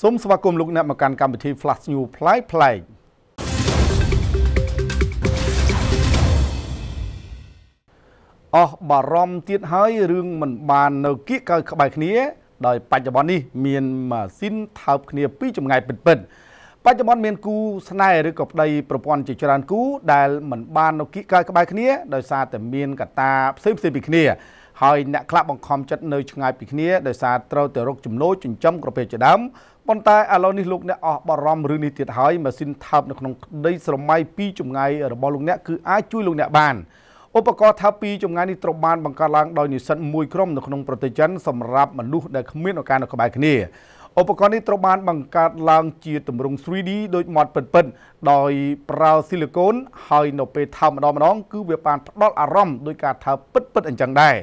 សូមស្វាគមន៍លោកអ្នកមកកាន់កម្មវិធី Flash News ផ្លែកផ្លែកអស់បារម្ភទៀតហើយរឿងមិនបាននៅគៀកកៅក្បែរគ្នាដោយបច្ចុប្បន្ននេះមានម៉ាស៊ីនថើបគ្នាពីចម្ងាយពិតពិតបច្ចុប្បន្នមានគូស្នេហ៍ឬក៏ប្តីប្រពន្ធជាច្រើនគូដែលមិនបាននៅគៀកកៅក្បែរគ្នាដោយសារតែមានកត្តាផ្សេងផ្សេងពីគ្នាហើយអ្នកខ្លះបង្ខំចិត្តនៅឆ្ងាយពីគ្នាដោយសារត្រូវតែរកចំណូលចិញ្ចឹមក្រពើជាដើមប៉ុន្តែឥឡូវនេះលោកអ្នកអស់បារម្ភរឿងនេះទៀតហើយម៉ាស៊ីនថើបនៅក្នុងដីស្រមៃពីចម្ងាយរបស់លោកអ្នកគឺអាចជួយលោកអ្នកបានឧបករណ៍ថើបពីចម្ងាយនេះត្រូវបាន បង្កើតឡើងដោយនិស្សិតមួយក្រុមនៅក្នុងប្រទេសចិនសម្រាប់មនុស្សដែលគ្មានឱកាសនៅក្បែរគ្នាឧបករណ៍នេះត្រូវបានបង្កើតឡើងជាទម្រង់ 3D ដូចមាត់ពិតៗដោយប្រើស៊ីលីកូន ហើយ នៅពេលថើបម្ដងម្ដងគឺវាបានផ្ដល់អារម្មណ៍ដោយការថើបពិតៗអញ្ចឹងដែរ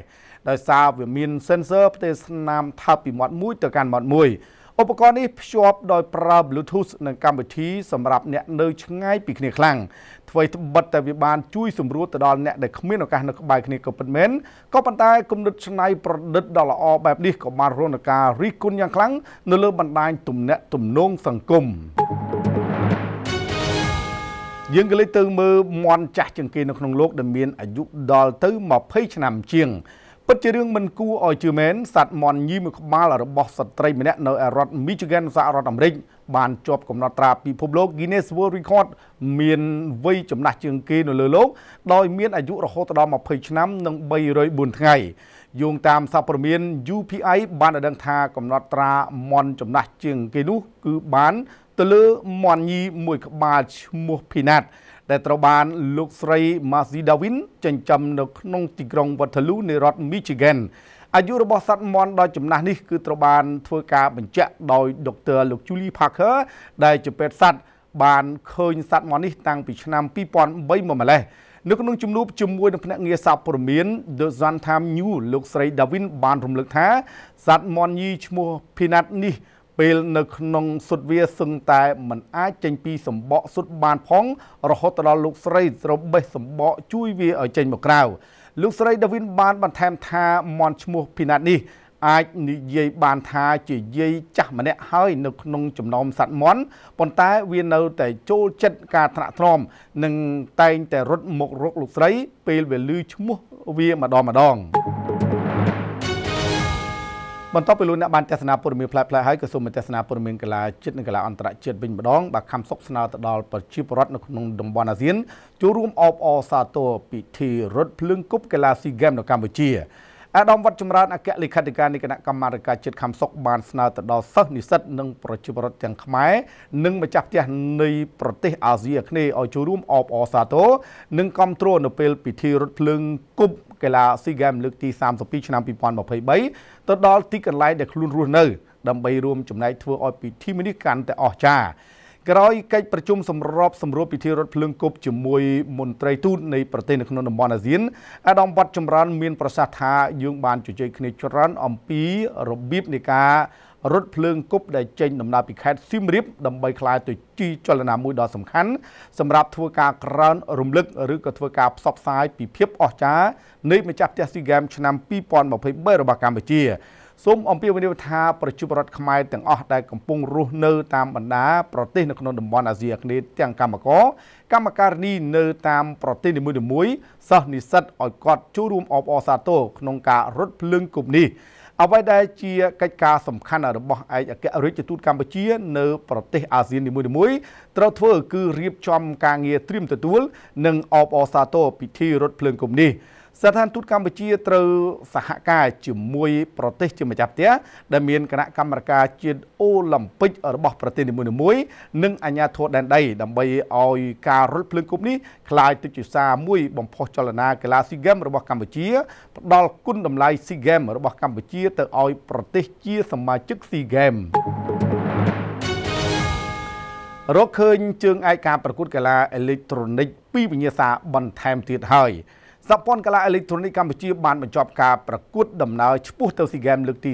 ដោយសារវាមាន sensor ផ្ទេរស្នាមថើបពីមាត់មួយទៅកាន់មាត់មួយឧបករណ៍នេះភ្ជាប់ដោយប្រើ Bluetooth នឹងកម្មវិធីសម្រាប់អ្នកនៅឆ្ងាយពីគ្នាខ្លាំងអ្វីត្បិតតែវាបានជួយសម្រួលទៅដល់អ្នកដែលគ្មានឱកាសនៅក្បែរគ្នាក៏ពិតមែនក៏ប៉ុន្តែគំនិតច្នៃប្រឌិតដ៏ល្អបែបនេះក៏បានរងការរិះគន់យ៉ាងខ្លាំងនៅលើបណ្ដាញទំនាក់ទំនងសង្គមយើងក៏លេចទៅមើលមន់ចាស់ជាងគេនៅក្នុងលោកដែលមានអាយុដល់ទៅ20ឆ្នាំជាងពិតជារឿងមិនគួរឲ្យជឿមែនសัตว์មន់ញីមួយក្បាលរបស់ស្ត្រីម្នាក់នៅរដ្ឋ Michigan សហរដ្ឋអាមេរិកបានជាប់កំណត់ត្រាពិភពលោក Guinness World Record មានវ័យចំណាស់ជាងគេនៅលើโลกដោយមានអាយុរហូតដល់20ឆ្នាំ និង304ថ្ងៃយោងតាមសារព័ត៌មាន UPI បានដឹងថា កំណត់ត្រាមន់ចំណាស់ជាងគេនោះគឺបានទៅលើមន់ញីមួយក្បាលឈ្មោះភីណាត់ដែលត្រូវបាន លោកស្រី Mazi Darwin ចិញ្ចឹមនៅក្នុងទីក្រុង Waterloo នៃរដ្ឋ Michigan អាយុរបស់សត្វមន់ដ៏ចំណាស់នេះគឺត្រូវបានធ្វើការបញ្ជាក់ដោយដុកទ័រលោក Julie Parker ដែលជាពេទ្យសត្វបានឃើញសត្វមន់នេះតាំងពីឆ្នាំ2003មកម្ល៉េះនៅក្នុងជំនួបជាមួយនឹងភ្នាក់ងារសារព័ត៌មាន The Sun Times News លោកស្រី Darwin បានរំលឹកថាសត្វមន់ញីឈ្មោះ Peanut នេះពេលនៅក្នុងសុទ្ធវាសឹងតែមិនអាចចេញពីសម្បកសុទ្ធបានផងរហូតដល់លោកស្រីត្របេះសម្បកជួយវាឲ្យចេញមកក្រៅលោកស្រីដាវីនបានបន្ថែមថាមន់ឈ្មោះភីណាត់នេះអាចនិយាយបានថាជាយាយចាស់ម្នាក់ហើយនៅក្នុងចំណោមសត្វមន់ប៉ុន្តែវានៅតែចូលចិត្តការថ្នាក់ថ្នមនិងតែងតែរត់មករកលោកស្រីពេលវាឮឈ្មោះវាម្ដងម្ដងបន្ទាប់ពីលោកអ្នកបានទស្សនាព័ត៌មានផ្លែផ្លែហើយក៏សូមមកទស្សនាព័ត៌មានកីឡាជាតិនិងកីឡាអន្តរជាតិវិញម្ដងបាទខំសុកស្នើទៅដល់ប្រជាពលរដ្ឋនៅក្នុងតំបន់អាស៊ានចូលរួមអបអរសាទរពិធីរត់ភ្លើងគប់កីឡាស៊ីហ្គេមនៅកម្ពុជាអាដាមវត្តចម្រើនអគ្គលេខាធិការនៃគណៈកម្មាធិការជាតិខំសុកបានស្នើទៅដល់សិស្សនិស្សិតនិងប្រជាពលរដ្ឋទាំងខ្មែរនិងម្ចាស់ផ្ទះនៃប្រទេសអាស៊ីអាគ្នេយ៍ឲ្យចូលរួមអបអរសាទរនិងគាំទ្រនៅពេលពិធីរត់ភ្លើងគប់កីឡា SEA Games លើកទី32ឆ្នាំ2023ទៅដល់ទីកន្លែងដែលខ្លួនរស់នៅដើម្បីរួមចំណែកធ្វើឲ្យពិធីនេះកាន់តែអស្ចារ្យក្រោយកិច្ចប្រជុំសម្របសម្រួលពិធីរត់ភ្លើងគប់ជាមួយមន្ត្រីទូតនៃ ប្រទេសនៅក្នុងតំបន់អាស៊ានអាដាមវត្តចម្រើនមានប្រសាសន៍ថាយើង បានជជែកគ្នាច្រើនអំពីរបៀបនៃការរថភ្លើងគប់ដែលចេញដំណើរពីខេត្តសៀមរាបដើម្បីក្លាយទៅជាចលនាមួយដ៏សំខាន់សម្រាប់ធ្វើការក្រើនរំលឹកឬក៏ធ្វើការផ្សព្វផ្សាយពីភាពអស្ចារ្យនៃម្ចាស់ផ្ទះស៊ីហ្គេមឆ្នាំ2023របស់កម្ពុជាសូមអំពាវនាវថាប្រជាពលរដ្ឋខ្មែរទាំងអស់ដែលកំពុងរស់នៅតាមបណ្ដាប្រទេសនៅក្នុងតំបន់អាស៊ីអាគ្នេយ៍ទាំងកម្មករកម្មការនីនៅតាមប្រទេសនីមួយៗសិស្សនិស្សិតឲ្យគាត់ចូលរួមអបអរសាទរក្នុងការរត់ភ្លើងគប់នេះអ្វីដែលជាកិច្ចការសំខាន់របស់ឯកអគ្គរដ្ឋទូតកម្ពុជានៅប្រទេសអាស៊ាននីមួយៗត្រូវធ្វើគឺរៀបចំការងារត្រៀមទទួល និងអបអរសាទរពិធីរត់ភ្លើងគំនេះ។ស្ថានទូតកម្ពុជាត្រូវសហការជាមួយ ប្រទេសជាម្ចាស់ផ្ទះដែលមានគណៈកម្មការជាតិអូឡ িম্প ិករបស់ប្រទេសនីមួយៗនិងអាជ្ញាធរដែនដី ដើម្បីឲ្យការរត់ភ្លើងគប់នេះក្លាយទៅជាសារមួយ បំផុសចលនាកីឡាស៊ីហ្គេមរបស់ កម្ពុជាផ្ដល់គុណតម្លៃស៊ីហ្គេមរបស់កម្ពុជាទៅឲ្យប្រទេសជាសមាជិកស៊ីហ្គេមរកឃើញជើងឯកការប្រកួតកីឡា អេលិចត្រូនិកពីវិញ្ញាសា បន្ថែមទៀតហើយសហព័ន្ធកីឡាអេឡិចត្រូនិកកម្ពុជា បានបញ្ចប់ការប្រកួតដំណើរឆ្ពោះទៅស៊ីហ្គេមលើកទី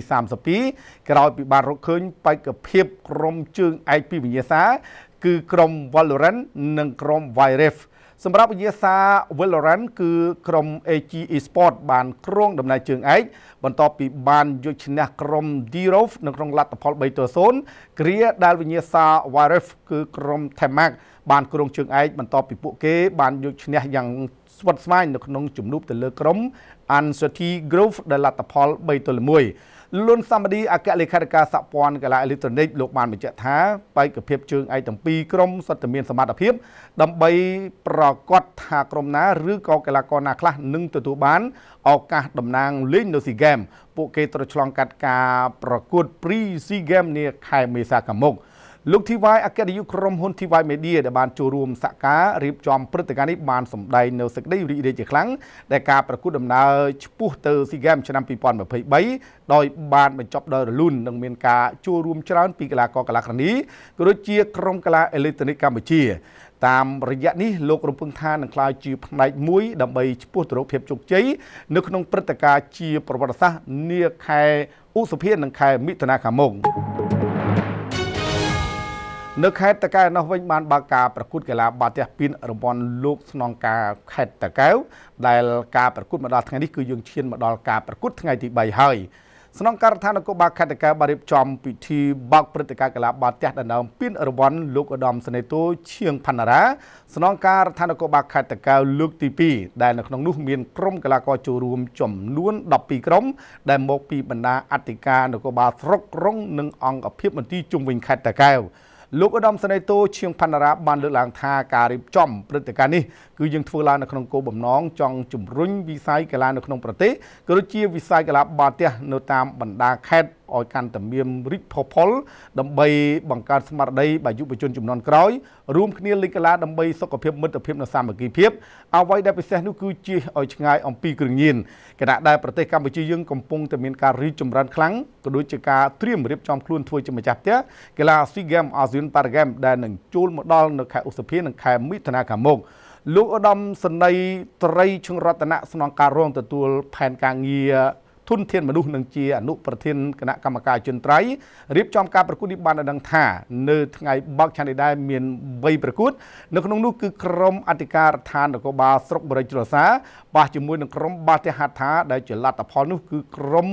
32ក្រោយពីបានរកឃើញបេក្ខភាពក្រុមជើងឯកពីវិញ្ញាសាគឺក្រុម Valorant និងក្រុម Viref សម្រាប់វិញ្ញាសា Valorant គឺក្រុម AG Esport បានគ្រងដំណើរជើងឯកបន្ទាប់ពីបានយកឈ្នះក្រុម Dirov នៅក្នុងលទ្ធផល3-0គ្រាដែលវិញ្ញាសា Viref គឺក្រុម Themac បានគ្រងជើងឯកបន្ទាប់ពីពួកគេបានយកឈ្នះយ៉ាងស្វិតស្វាញនៅក្នុងជំនួបទៅលើក្រុម Ansuti Grove ដែលលទ្ធផល3ទល់1លុនសាមឌីអគ្គលេខាធិការសហព័ន្ធកីឡាអេឡិចត្រូនិកលោកបានបញ្ជាក់ថាបេក្ខភាពជើងឯកទាំងពីរក្រុមសុទ្ធតែមានសមត្ថភាពដើម្បី ប្រកាសថាក្រុមណាឬក៏កីឡាករណាខ្លះនឹងទទួលបានឱកាសតំណាងលេងនៅស៊ីហ្គេមពួកគេ ត្រូវឆ្លងកាត់ការប្រកួត Pre SEA Games នាខែមេសាខាងមុខ។លោកធីវ៉ៃអគ្គនាយកក្រុមហ៊ុនធីវ៉ៃមេឌៀដែលបានចូលរួមសកម្មរៀបចំព្រឹត្តិការណ៍នេះបានសម្ដែងនៅសេចក្តីរីករាយជាខ្លាំងដែលការប្រកួតដំណើរឆ្ពោះទៅស៊ីហ្គេមឆ្នាំ2023ដោយបានបញ្ចប់ដោយរលូននិងមានការចូលរួមច្រើនពីកីឡាករកីឡាករនីក៏ដូចជាក្រុមកីឡាអេឡិចត្រូនិកកម្ពុជាតាមរយៈនេះលោករំពឹងថានឹងក្លាយជាផ្នែកមួយដើម្បីឆ្ពោះទៅរកភាពជោគជ័យនៅក្នុងព្រឹត្តិការណ៍ជាប្រវត្តិសាស្ត្រនាខែឧសភានិងខែមិថុនាខាងមុខនៅខេត្តតកែវនោះវិញបានបើកការប្រកួតកីឡាបាល់ទះពានរង្វាន់លោកស្នងការខេត្តតកែវដែលការប្រកួតមកដល់ថ្ងៃនេះគឺយើងឈានមកដល់ការប្រកួតថ្ងៃទី3ហើយស្នងការដ្ឋាននគរបាលខេត្តតកែវបានរៀបចំពិធីបើកព្រឹត្តិការណ៍កីឡាបាល់ទះដណ្ដើមពានរង្វាន់លោកឧត្តមសេនីយ៍តូឈៀងផាណារ៉ាស្នងការដ្ឋាននគរបាលខេត្តតកែវលើកទី2ដែលនៅក្នុងនោះ មានក្រុមកីឡាករចូលរួមចំនួន12ក្រុម ដែលមកពីបណ្ដាអធិការនគរបាលស្រុករងនិងអង្គភាពមន្ទីរជុំវិញខេត្តតកែវលោកឧត្តមសេនីយ៍តូឈៀងផាណារ៉ាបានលើកឡើងថាការរៀបចំព្រឹត្តិការណ៍នេះគឺយើងធ្វើឡើងនៅក្នុងគោលបំណងចង់ជំរុញវិស័យកីឡានៅក្នុងប្រទេសក៏ដូចជាវិស័យកីឡាបាល់ទះនៅតាមបណ្ដាខេត្តឲ្យកាន់តែមានរិទ្ធផលដើម្បីបង្កើនស្មារតីរបស់យុវជនចំនួនក្រោយរួមគ្នាលេងកីឡាដើម្បីសុខភាពមិត្តភាពនិងសាមគ្គីភាពអ្វីដែលពិសេសនោះគឺជៀសឲ្យឆ្ងាយអំពីគ្រឿងញៀនគណៈដែលប្រទេសកម្ពុជាយើងកំពុងតែមានការរីកចម្រើនខ្លាំងក៏ដូចជាការត្រៀមរៀបចំខ្លួនធ្វើជាម្ចាស់ផ្ទះកីឡា SEA Games អាស៊ានប៉ារ៉ាហ្គេមដែលនឹងជួលមកដល់នៅខែឧសភានិងខែមិថុនាខាងមុខលោកឧត្តមសេនីយ៍ត្រីឈឹងរតនៈស្នងការរង ទទួលផែនការងារធនធានមនុស្សនិងជាអនុប្រធានគណៈកម្មការជនត្រៃរៀបចំការប្រកួតនេះបានដឹងថា នៅថ្ងៃបើកឆាននេះដែរមាន3ប្រកួតនៅក្នុងនោះគឺក្រុមអធិការដ្ឋាននគរបាលស្រុកបរិជ្ជរសាប៉ះជាមួយនឹងក្រុមបាទះហដ្ឋាដែលជាលទ្ធផលនោះគឺក្រុម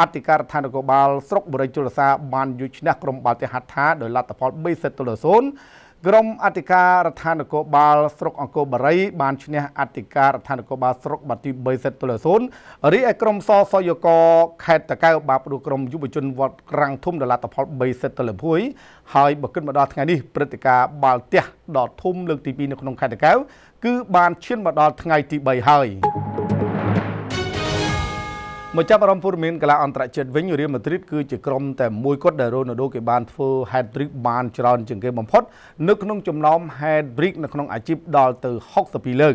អធិការដ្ឋាននគរបាលស្រុកបរិជ្ជរសាបានយកឈ្នះក្រុមបាទះហដ្ឋាដោយលទ្ធផល3សេតទល់0ក្រមអធិការដ្ឋាននគរបាលស្រុកអង្គរបារីបានឈ្នះអធិការដ្ឋាននគរបាលស្រុកបាទី3សិតទល់0រីឯក្រមសសយក ខេត្តតកែវបានផ្ដួលក្រមយុវជនវត្តក្រាំងធំដលាតផល3សិតទល់6ហើយបើគិតមកដល់ថ្ងៃនេះព្រឹត្តិការណ៍បាល់ទះដ៏ធំលើកទី2នៅក្នុងខេត្តតកែវគឺបានឈានមកដល់ថ្ងៃទី3ហើយមកចាប់អារម្មណ៍ព័ត៌មានកីឡាអន្តរជាតិវិញរៀលម៉ាឌ្រីតគឺជាក្រុមតែមួយគត់ដែលរ៉ូណាល់ដូគេបានធ្វើ hat trick បានច្រើនជាងគេបំផុតនៅក្នុងចំណោម hat trick នៅក្នុងអាជីពដល់ទៅ62លើក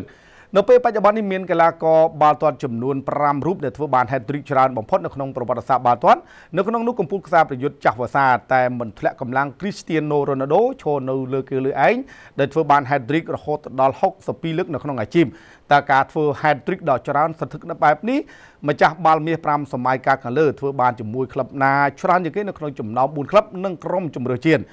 នៅពេលបច្ចុប្បន្ននេះមានកីឡាករបាល់ទាត់ចំនួន5រូបដែលធ្វើបាន hat-trick ច្រើនបំផុតនៅក្នុងប្រវត្តិសាស្ត្របាល់ទាត់នៅក្នុងនោះកំពូលខ្សែប្រយុទ្ធចាស់វសាតែមិនធ្លាក់កម្លាំង Cristiano Ronaldo ឈរនៅលើគេលើឯងដែលធ្វើបាន hat-trick រហូតដល់62លើកនៅក្នុងអាជីពតើការធ្វើ hat-trick ដ៏ច្រើនសន្ធឹកនៅបែបនេះម្ចាស់បាល់មាស5សម័យកាលខាងលើធ្វើបានជាមួយក្លឹបណាច្រើនជាងគេនៅក្នុងចំណោម4ក្លឹបនិងក្រុមជម្រើសជាតិ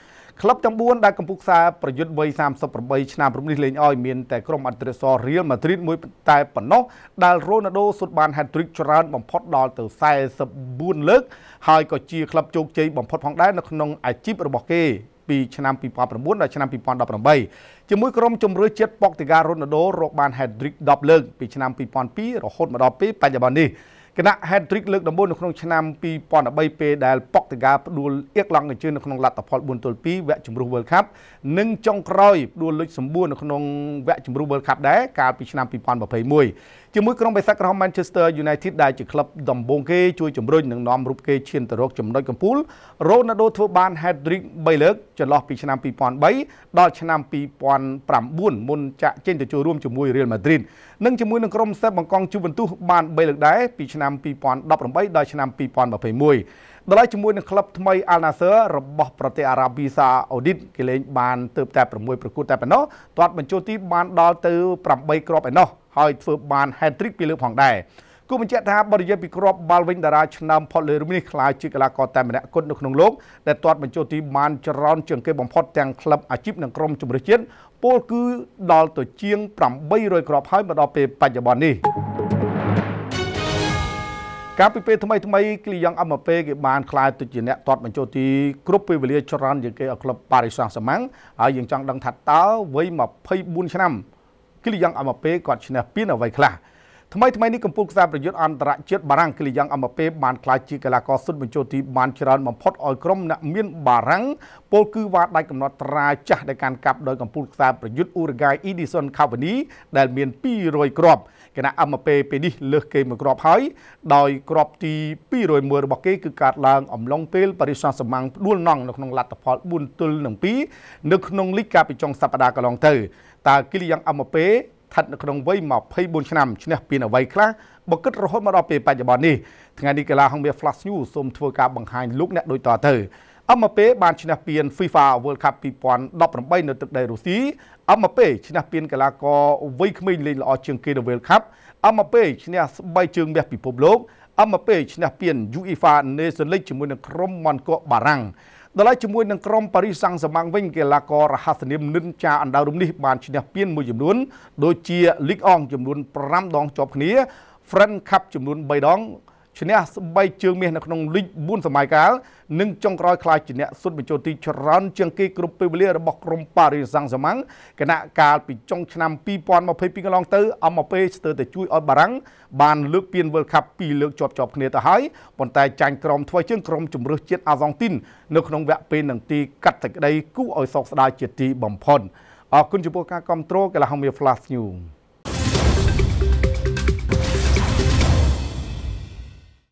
ក្លឹបទាំង4ដែលកំពុងខ្សែប្រយុទ្ធវ័យ38ឆ្នាំរំនេះលេងឲ្យមានតែក្រុមអត្រីសររៀលម៉ាឌ្រីតមួយតែប៉ុណ្ណោះដែលរ៉ូណាល់ដូសុទ្ធបាន hat-trick ច្រើនបំផុតដល់ទៅ44លើកហើយក៏ជាក្លឹបជោគជ័យបំផុតផងដែរនៅក្នុងអាជីពរបស់គេពីឆ្នាំ2009ដល់ឆ្នាំ2018ជាមួយក្រុមជំរឿជាតិប៉ុកទីការ៉ូណាល់ដូរកបាន hat-trick 10លើកពីឆ្នាំ2002រហូតមកដល់ពេលបច្ចុប្បន្ននេះគណៈ Hattrick លើកដំបូងនៅក្នុងឆ្នាំ2013ពេលដែលប៉ុកតាកាផ្ដួលអៀកឡង់កញ្ជើនៅក្នុងលទ្ធផល4ទល់2វគ្គជម្រុះ World Cup និងចុងក្រោយផ្ដួលលុចសម្បួរនៅក្នុងវគ្គជម្រុះ World Cup ដែរកាលពីឆ្នាំ2021ជាមួយក្រុមបេសាក់ក្រហម Manchester United ដែលជាក្លឹបដំបូងគេជួយជំរុញនិងនាំរូបគេឈានទៅរកចំណុចកំពូល Ronaldo ធ្វើបាន hat-trick 3លើកចន្លោះពីឆ្នាំ2003ដល់ឆ្នាំ2009មុនចាក់ចេញទៅចូលរួមជាមួយ Real Madrid និងជាមួយនឹងក្រុមសេបបង្កង Juventus បាន3លើកដែរពីឆ្នាំ2018ដល់ឆ្នាំ2021ដោយឡែកជាមួយនឹងក្លឹបថ្មី Al Nassr របស់ប្រទេសអារ៉ាប៊ីសាអូឌីតគេលេងបានទៅតែ6ប្រកួតតែប៉ុណ្ណោះទាត់បញ្ចូលទីបានដល់ទៅ8គ្រាប់ឯណោះហើយធ្វើបាន hat-trick ពីលើផងដែរគូបញ្ជាក់ថាបរិយាពីក្របបាល់វិញតារាឆ្នាំផុតលើរួមនេះខ្លាចជាកីឡាករតែម្នាក់គត់នៅក្នុងលោក ដែលទាត់បញ្ចូលទីបានច្រើនជាងគេបំផុតទាំងក្លឹបអាជីពនិងក្រុមជម្រើសជាតិពលគឺដល់ទៅជាង800គ្រាប់ហើយមកដល់ពេលបច្ចុប្បន្ននេះកាលពីពេលថ្មីថ្មីគីលីយ៉ងអមពេគេបានក្លាយទៅជាអ្នកទាត់បញ្ចូលទីគ្រប់ពេលវេលាច្រើនជាងគេឲ្យក្លឹបប៉ារីសសាម៉ាំងហើយយើងចង់ដឹងថាតើវ័យ24ឆ្នាំគីលីយ៉ាងអមពេគាត់ឈ្នះពានអ្វីខ្លះថ្មីថ្មីនេះកម្ពុជាខ្សែប្រយុទ្ធអន្តរជាតិបារាំងគីលីយ៉ាងអមពេបានក្លាយជាកីឡាករសុទ្ធបញ្ចូលទីបានច្រើនបំផុតឲ្យក្រុមអ្នកមានបារាំងពលគឺវ៉ាដាច់កំណត់ត្រាចាស់ដែលកាន់កាប់ដោយកម្ពុជាខ្សែប្រយុទ្ធអ៊ូរ៉ាហ្គាយអ៊ីឌីសុនខាវ៉ានីដែលមាន200គ្រាប់គណៈអមពេពេលនេះលើសគេមួយគ្រាប់ហើយដោយគ្រាប់ទី201របស់គេគឺកាត់ឡើងអំឡុងពេលប៉ារីសសាសម៉ាំងផ្ដួលណង់នៅក្នុងលទ្ធផល4ទល់នឹង2នៅក្នុងលីកកាលពីចុងសប្តាហ៍កន្លងទៅតើគីលីយ៉ាងអមពេស្ថិតនៅក្នុងវ័យ24ឆ្នាំឈ្នះ ពានអ្វីខ្លះបើគិតរហូតមកដល់ពេលបច្ចុប្បន្ននេះថ្ងៃនេះកីឡាហង្សមាស Flash News សូមធ្វើការបង្ហាញលោកអ្នកដូចតទៅអមពេបានឈ្នះពាន FIFA World Cup 2018នៅទឹកដីរុស្ស៊ីអមពេឈ្នះពានកីឡាករវ័យក្មេងលេងល្អជាងគេនៅ World Cup អមពេឈ្នះស្បែកជើងមាសពិភពលោក អមពេឈ្នះពាន UEFA Nations League ជាមួយនឹងក្រុមម៉ាន់កកបារាំងដល់ហើយជាមួយនឹងក្រុមប៉ារីសសាំងសម៉ាំងវិញកីឡាកររហស្សនាមនិនចាអណ្ដៅរំនេះបានឈ្នះពានមួយចំនួនដូចជាលីកអង ចំនួន5ដងជាប់គ្នា Friend Cup ចំនួន3ដងឈ្នះស្បែកជើងមាសនៅក្នុងលីក4សម័យកាលនិងចុងក្រោយក្លាយជាអ្នកសុទ្ធបញ្ចូលទីច្រើនជាងគេគ្រប់ពេលវេលារបស់ក្រុមប៉ារីសាំងហ្សឺម៉ាំងគណៈកាលពីចុងឆ្នាំ2022កន្លងទៅអមពេស្ទើរតែជួយឲ្យបារាំងបានលើកពាន World Cup ពីរលើកជាប់ជាប់គ្នាទៅហើយប៉ុន្តែចាញ់ក្រុមធ្វើជើងក្រុមជម្រើសជាតិអាហ្សង់ទីននៅក្នុងវគ្គពេលនឹងទីកាត់សេចក្តីគូឲ្យសោកស្ដាយជាទីបំផុតអរគុណចំពោះការគ្រប់គ្រងកីឡាហុំមី Flash News